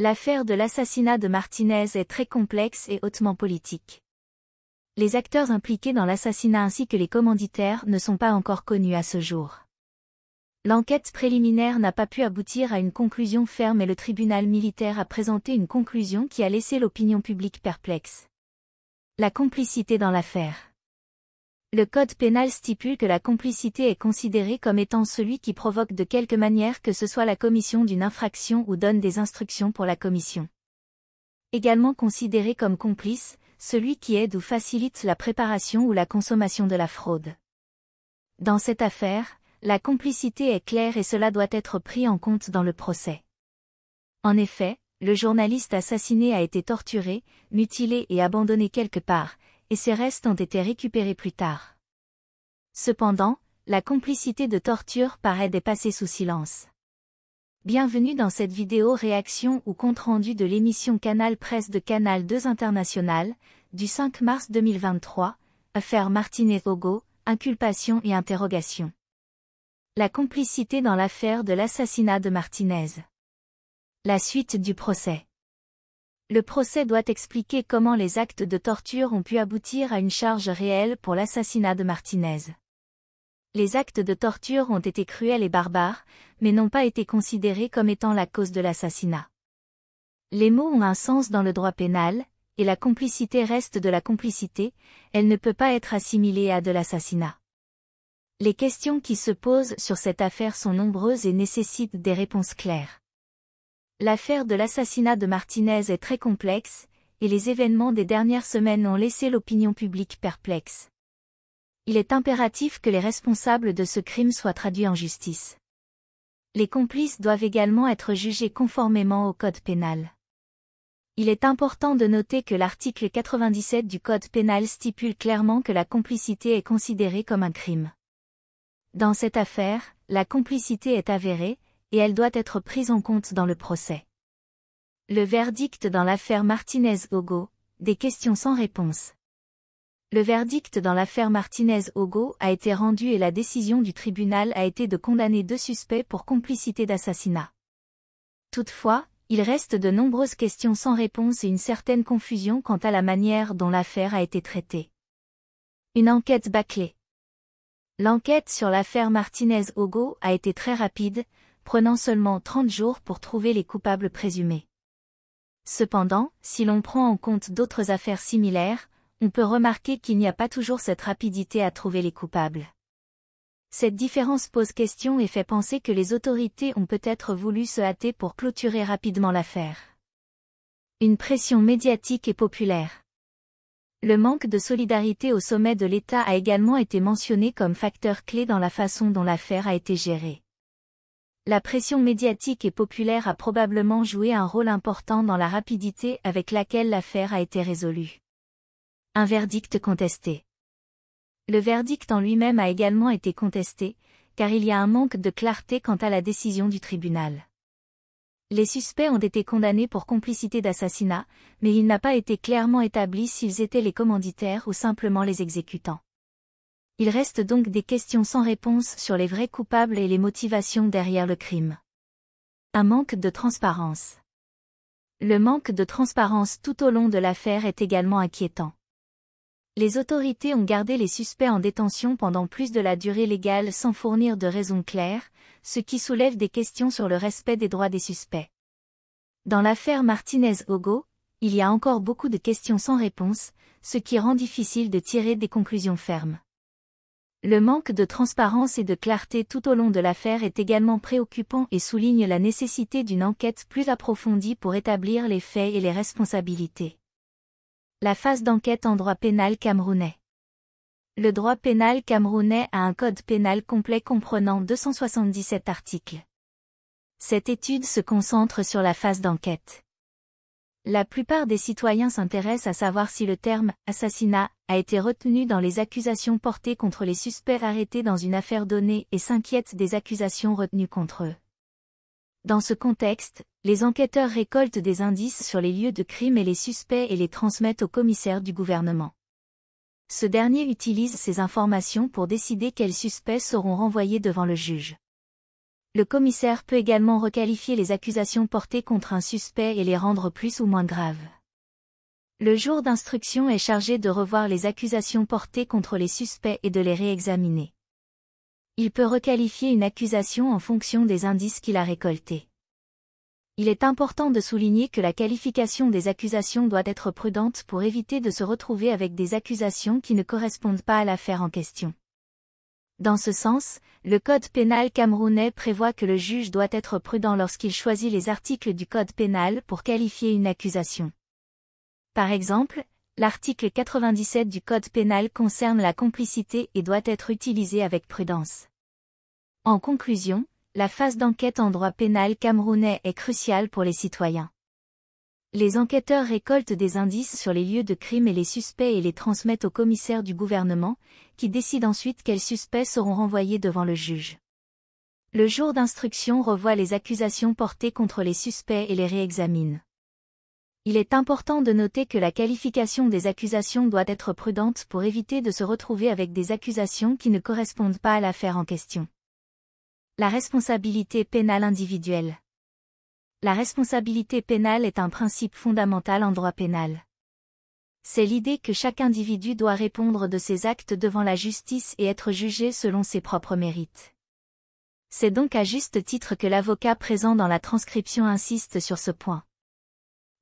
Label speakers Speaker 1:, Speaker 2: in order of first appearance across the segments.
Speaker 1: L'affaire de l'assassinat de Martinez est très complexe et hautement politique. Les acteurs impliqués dans l'assassinat ainsi que les commanditaires ne sont pas encore connus à ce jour. L'enquête préliminaire n'a pas pu aboutir à une conclusion ferme et le tribunal militaire a présenté une conclusion qui a laissé l'opinion publique perplexe. La complicité dans l'affaire. Le code pénal stipule que la complicité est considérée comme étant celui qui provoque de quelque manière que ce soit la commission d'une infraction ou donne des instructions pour la commission. Également considéré comme complice, celui qui aide ou facilite la préparation ou la consommation de la fraude. Dans cette affaire, la complicité est claire et cela doit être pris en compte dans le procès. En effet, le journaliste assassiné a été torturé, mutilé et abandonné quelque part, et ses restes ont été récupérés plus tard. Cependant, la complicité de torture paraît dépassée sous silence. Bienvenue dans cette vidéo réaction ou compte-rendu de l'émission Canal Presse de Canal 2 International, du 5 mars 2023, affaire martinez hogo inculpation et interrogation. La complicité dans l'affaire de l'assassinat de Martinez. La suite du procès. Le procès doit expliquer comment les actes de torture ont pu aboutir à une charge réelle pour l'assassinat de Martinez. Les actes de torture ont été cruels et barbares, mais n'ont pas été considérés comme étant la cause de l'assassinat. Les mots ont un sens dans le droit pénal, et la complicité reste de la complicité, elle ne peut pas être assimilée à de l'assassinat. Les questions qui se posent sur cette affaire sont nombreuses et nécessitent des réponses claires. L'affaire de l'assassinat de Martinez est très complexe, et les événements des dernières semaines ont laissé l'opinion publique perplexe. Il est impératif que les responsables de ce crime soient traduits en justice. Les complices doivent également être jugés conformément au code pénal. Il est important de noter que l'article 97 du code pénal stipule clairement que la complicité est considérée comme un crime. Dans cette affaire, la complicité est avérée, et elle doit être prise en compte dans le procès. Le verdict dans l'affaire Martinez-Ogo, des questions sans réponse. Le verdict dans l'affaire martinez hogo a été rendu et la décision du tribunal a été de condamner deux suspects pour complicité d'assassinat. Toutefois, il reste de nombreuses questions sans réponse et une certaine confusion quant à la manière dont l'affaire a été traitée. Une enquête bâclée. L'enquête sur l'affaire martinez hogo a été très rapide, prenant seulement 30 jours pour trouver les coupables présumés. Cependant, si l'on prend en compte d'autres affaires similaires, on peut remarquer qu'il n'y a pas toujours cette rapidité à trouver les coupables. Cette différence pose question et fait penser que les autorités ont peut-être voulu se hâter pour clôturer rapidement l'affaire. Une pression médiatique et populaire. Le manque de solidarité au sommet de l'État a également été mentionné comme facteur clé dans la façon dont l'affaire a été gérée. La pression médiatique et populaire a probablement joué un rôle important dans la rapidité avec laquelle l'affaire a été résolue. Un verdict contesté. Le verdict en lui-même a également été contesté, car il y a un manque de clarté quant à la décision du tribunal. Les suspects ont été condamnés pour complicité d'assassinat, mais il n'a pas été clairement établi s'ils étaient les commanditaires ou simplement les exécutants. Il reste donc des questions sans réponse sur les vrais coupables et les motivations derrière le crime. Un manque de transparence. Le manque de transparence tout au long de l'affaire est également inquiétant. Les autorités ont gardé les suspects en détention pendant plus de la durée légale sans fournir de raisons claires, ce qui soulève des questions sur le respect des droits des suspects. Dans l'affaire martinez hogo il y a encore beaucoup de questions sans réponse, ce qui rend difficile de tirer des conclusions fermes. Le manque de transparence et de clarté tout au long de l'affaire est également préoccupant et souligne la nécessité d'une enquête plus approfondie pour établir les faits et les responsabilités. La phase d'enquête en droit pénal camerounais. Le droit pénal camerounais a un code pénal complet comprenant 277 articles. Cette étude se concentre sur la phase d'enquête. La plupart des citoyens s'intéressent à savoir si le terme « assassinat » a été retenu dans les accusations portées contre les suspects arrêtés dans une affaire donnée et s'inquiètent des accusations retenues contre eux. Dans ce contexte, les enquêteurs récoltent des indices sur les lieux de crime et les suspects et les transmettent au commissaire du gouvernement. Ce dernier utilise ces informations pour décider quels suspects seront renvoyés devant le juge. Le commissaire peut également requalifier les accusations portées contre un suspect et les rendre plus ou moins graves. Le jour d'instruction est chargé de revoir les accusations portées contre les suspects et de les réexaminer. Il peut requalifier une accusation en fonction des indices qu'il a récoltés. Il est important de souligner que la qualification des accusations doit être prudente pour éviter de se retrouver avec des accusations qui ne correspondent pas à l'affaire en question. Dans ce sens, le Code pénal camerounais prévoit que le juge doit être prudent lorsqu'il choisit les articles du Code pénal pour qualifier une accusation. Par exemple, l'article 97 du Code pénal concerne la complicité et doit être utilisé avec prudence. En conclusion, la phase d'enquête en droit pénal camerounais est cruciale pour les citoyens. Les enquêteurs récoltent des indices sur les lieux de crime et les suspects et les transmettent au commissaire du gouvernement, qui décide ensuite quels suspects seront renvoyés devant le juge. Le jour d'instruction revoit les accusations portées contre les suspects et les réexamine. Il est important de noter que la qualification des accusations doit être prudente pour éviter de se retrouver avec des accusations qui ne correspondent pas à l'affaire en question. La responsabilité pénale individuelle. La responsabilité pénale est un principe fondamental en droit pénal. C'est l'idée que chaque individu doit répondre de ses actes devant la justice et être jugé selon ses propres mérites. C'est donc à juste titre que l'avocat présent dans la transcription insiste sur ce point.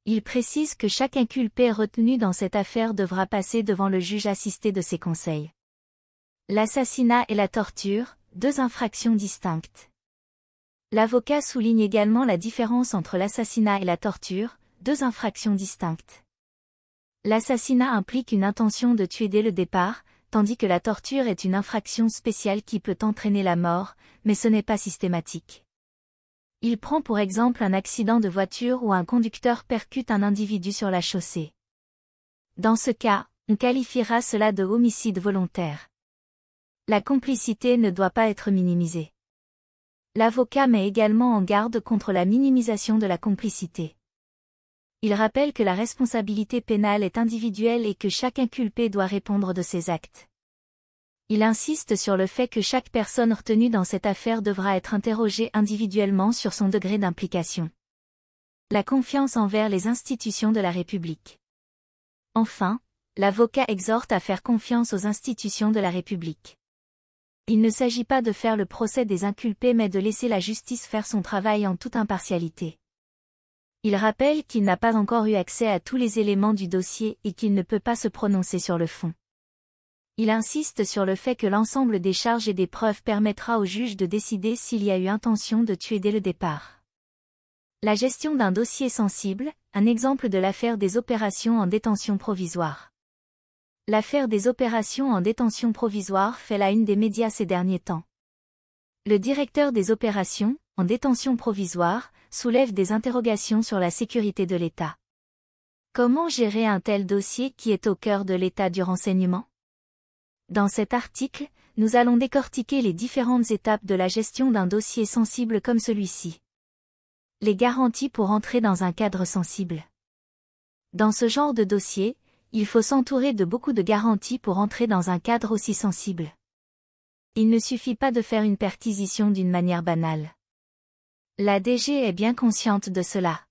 Speaker 1: Il précise que chaque inculpé retenu dans cette affaire devra passer devant le juge assisté de ses conseils. L'assassinat et la torture, deux infractions distinctes. L'avocat souligne également la différence entre l'assassinat et la torture, deux infractions distinctes. L'assassinat implique une intention de tuer dès le départ, tandis que la torture est une infraction spéciale qui peut entraîner la mort, mais ce n'est pas systématique. Il prend pour exemple un accident de voiture où un conducteur percute un individu sur la chaussée. Dans ce cas, on qualifiera cela de homicide volontaire. La complicité ne doit pas être minimisée. L'avocat met également en garde contre la minimisation de la complicité. Il rappelle que la responsabilité pénale est individuelle et que chaque inculpé doit répondre de ses actes. Il insiste sur le fait que chaque personne retenue dans cette affaire devra être interrogée individuellement sur son degré d'implication. La confiance envers les institutions de la République. Enfin, l'avocat exhorte à faire confiance aux institutions de la République. Il ne s'agit pas de faire le procès des inculpés mais de laisser la justice faire son travail en toute impartialité. Il rappelle qu'il n'a pas encore eu accès à tous les éléments du dossier et qu'il ne peut pas se prononcer sur le fond. Il insiste sur le fait que l'ensemble des charges et des preuves permettra au juge de décider s'il y a eu intention de tuer dès le départ. La gestion d'un dossier sensible, un exemple de l'affaire des opérations en détention provisoire. L'affaire des opérations en détention provisoire fait la une des médias ces derniers temps. Le directeur des opérations, en détention provisoire, soulève des interrogations sur la sécurité de l'État. Comment gérer un tel dossier qui est au cœur de l'État du renseignement Dans cet article, nous allons décortiquer les différentes étapes de la gestion d'un dossier sensible comme celui-ci. Les garanties pour entrer dans un cadre sensible. Dans ce genre de dossier, il faut s'entourer de beaucoup de garanties pour entrer dans un cadre aussi sensible. Il ne suffit pas de faire une perquisition d'une manière banale. La DG est bien consciente de cela.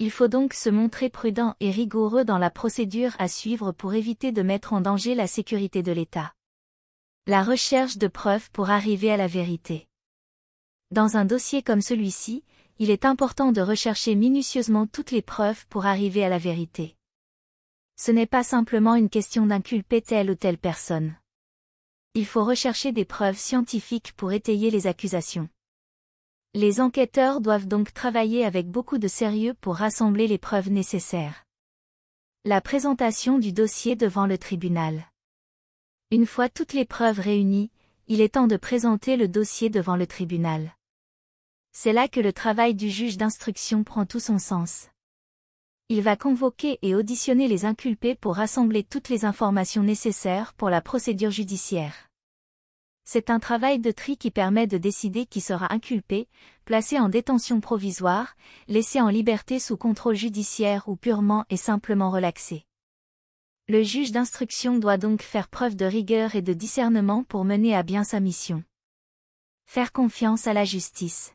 Speaker 1: Il faut donc se montrer prudent et rigoureux dans la procédure à suivre pour éviter de mettre en danger la sécurité de l'État. La recherche de preuves pour arriver à la vérité. Dans un dossier comme celui-ci, il est important de rechercher minutieusement toutes les preuves pour arriver à la vérité. Ce n'est pas simplement une question d'inculper telle ou telle personne. Il faut rechercher des preuves scientifiques pour étayer les accusations. Les enquêteurs doivent donc travailler avec beaucoup de sérieux pour rassembler les preuves nécessaires. La présentation du dossier devant le tribunal. Une fois toutes les preuves réunies, il est temps de présenter le dossier devant le tribunal. C'est là que le travail du juge d'instruction prend tout son sens il va convoquer et auditionner les inculpés pour rassembler toutes les informations nécessaires pour la procédure judiciaire. C'est un travail de tri qui permet de décider qui sera inculpé, placé en détention provisoire, laissé en liberté sous contrôle judiciaire ou purement et simplement relaxé. Le juge d'instruction doit donc faire preuve de rigueur et de discernement pour mener à bien sa mission. Faire confiance à la justice.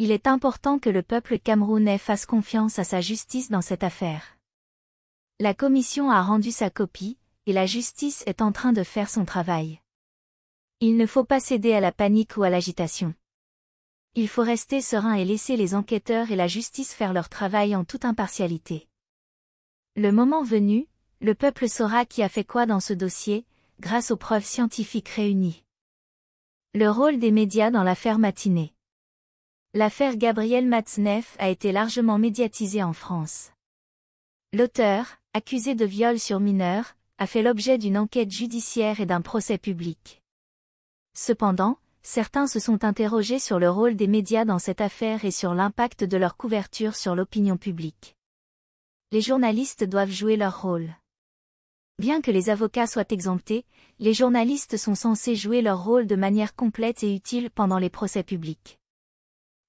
Speaker 1: Il est important que le peuple camerounais fasse confiance à sa justice dans cette affaire. La commission a rendu sa copie, et la justice est en train de faire son travail. Il ne faut pas céder à la panique ou à l'agitation. Il faut rester serein et laisser les enquêteurs et la justice faire leur travail en toute impartialité. Le moment venu, le peuple saura qui a fait quoi dans ce dossier, grâce aux preuves scientifiques réunies. Le rôle des médias dans l'affaire matinée. L'affaire Gabriel Matzneff a été largement médiatisée en France. L'auteur, accusé de viol sur mineur, a fait l'objet d'une enquête judiciaire et d'un procès public. Cependant, certains se sont interrogés sur le rôle des médias dans cette affaire et sur l'impact de leur couverture sur l'opinion publique. Les journalistes doivent jouer leur rôle. Bien que les avocats soient exemptés, les journalistes sont censés jouer leur rôle de manière complète et utile pendant les procès publics.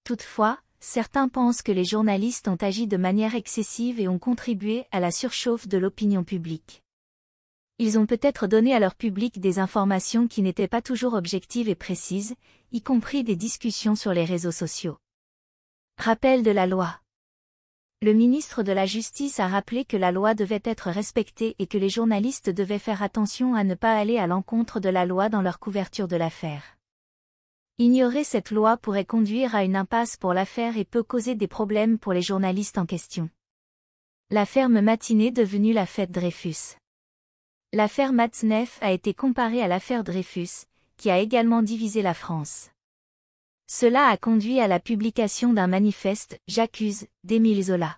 Speaker 1: Toutefois, certains pensent que les journalistes ont agi de manière excessive et ont contribué à la surchauffe de l'opinion publique. Ils ont peut-être donné à leur public des informations qui n'étaient pas toujours objectives et précises, y compris des discussions sur les réseaux sociaux. Rappel de la loi. Le ministre de la Justice a rappelé que la loi devait être respectée et que les journalistes devaient faire attention à ne pas aller à l'encontre de la loi dans leur couverture de l'affaire. Ignorer cette loi pourrait conduire à une impasse pour l'affaire et peut causer des problèmes pour les journalistes en question. La ferme matinée devenue la fête Dreyfus. L'affaire Matzneff a été comparée à l'affaire Dreyfus, qui a également divisé la France. Cela a conduit à la publication d'un manifeste, J'accuse, d'Émile Zola.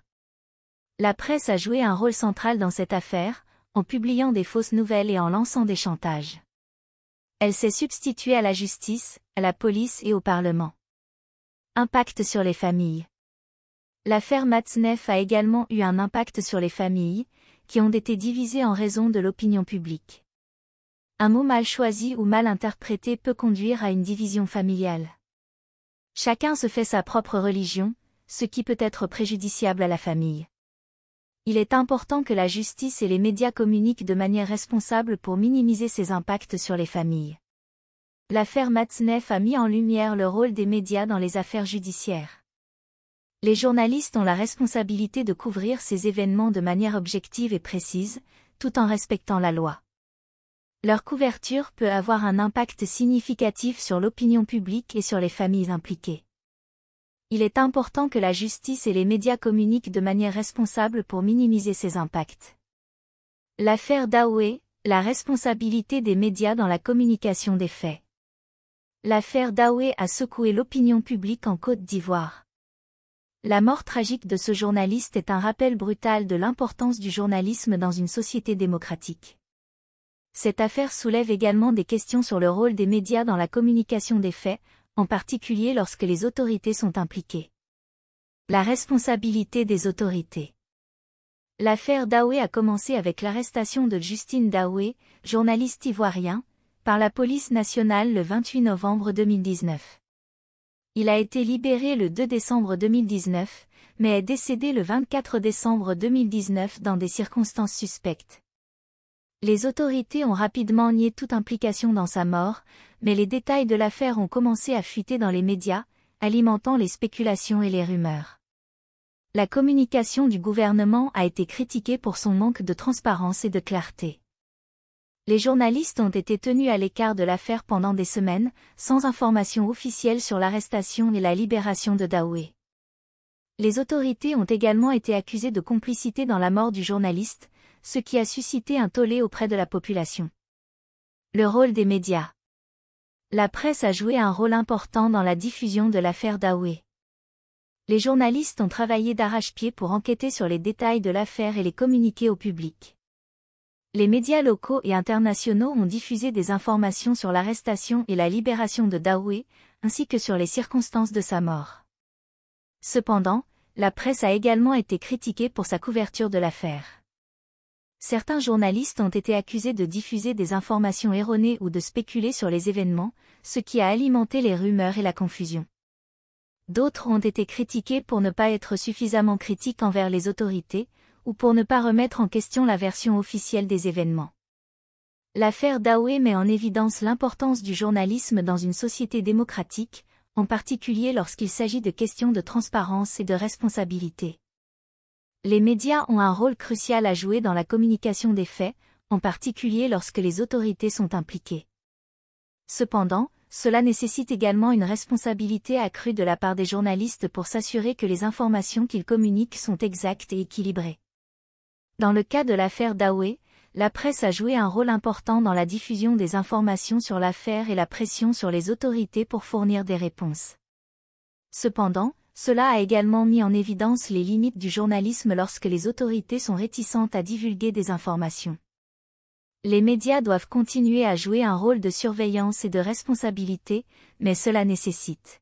Speaker 1: La presse a joué un rôle central dans cette affaire, en publiant des fausses nouvelles et en lançant des chantages. Elle s'est substituée à la justice, à la police et au Parlement. Impact sur les familles. L'affaire Matzneff a également eu un impact sur les familles, qui ont été divisées en raison de l'opinion publique. Un mot mal choisi ou mal interprété peut conduire à une division familiale. Chacun se fait sa propre religion, ce qui peut être préjudiciable à la famille il est important que la justice et les médias communiquent de manière responsable pour minimiser ces impacts sur les familles. L'affaire Matzneff a mis en lumière le rôle des médias dans les affaires judiciaires. Les journalistes ont la responsabilité de couvrir ces événements de manière objective et précise, tout en respectant la loi. Leur couverture peut avoir un impact significatif sur l'opinion publique et sur les familles impliquées il est important que la justice et les médias communiquent de manière responsable pour minimiser ces impacts. L'affaire Daoué, la responsabilité des médias dans la communication des faits. L'affaire Daoué a secoué l'opinion publique en Côte d'Ivoire. La mort tragique de ce journaliste est un rappel brutal de l'importance du journalisme dans une société démocratique. Cette affaire soulève également des questions sur le rôle des médias dans la communication des faits, en particulier lorsque les autorités sont impliquées. La responsabilité des autorités. L'affaire Daoué a commencé avec l'arrestation de Justine Daoué, journaliste ivoirien, par la police nationale le 28 novembre 2019. Il a été libéré le 2 décembre 2019, mais est décédé le 24 décembre 2019 dans des circonstances suspectes. Les autorités ont rapidement nié toute implication dans sa mort, mais les détails de l'affaire ont commencé à fuiter dans les médias, alimentant les spéculations et les rumeurs. La communication du gouvernement a été critiquée pour son manque de transparence et de clarté. Les journalistes ont été tenus à l'écart de l'affaire pendant des semaines, sans information officielle sur l'arrestation et la libération de Daoué. Les autorités ont également été accusées de complicité dans la mort du journaliste, ce qui a suscité un tollé auprès de la population. Le rôle des médias. La presse a joué un rôle important dans la diffusion de l'affaire Daoué. Les journalistes ont travaillé d'arrache-pied pour enquêter sur les détails de l'affaire et les communiquer au public. Les médias locaux et internationaux ont diffusé des informations sur l'arrestation et la libération de Daoué, ainsi que sur les circonstances de sa mort. Cependant, la presse a également été critiquée pour sa couverture de l'affaire. Certains journalistes ont été accusés de diffuser des informations erronées ou de spéculer sur les événements, ce qui a alimenté les rumeurs et la confusion. D'autres ont été critiqués pour ne pas être suffisamment critiques envers les autorités, ou pour ne pas remettre en question la version officielle des événements. L'affaire Daoué met en évidence l'importance du journalisme dans une société démocratique, en particulier lorsqu'il s'agit de questions de transparence et de responsabilité. Les médias ont un rôle crucial à jouer dans la communication des faits, en particulier lorsque les autorités sont impliquées. Cependant, cela nécessite également une responsabilité accrue de la part des journalistes pour s'assurer que les informations qu'ils communiquent sont exactes et équilibrées. Dans le cas de l'affaire Dawe, la presse a joué un rôle important dans la diffusion des informations sur l'affaire et la pression sur les autorités pour fournir des réponses. Cependant, cela a également mis en évidence les limites du journalisme lorsque les autorités sont réticentes à divulguer des informations. Les médias doivent continuer à jouer un rôle de surveillance et de responsabilité, mais cela nécessite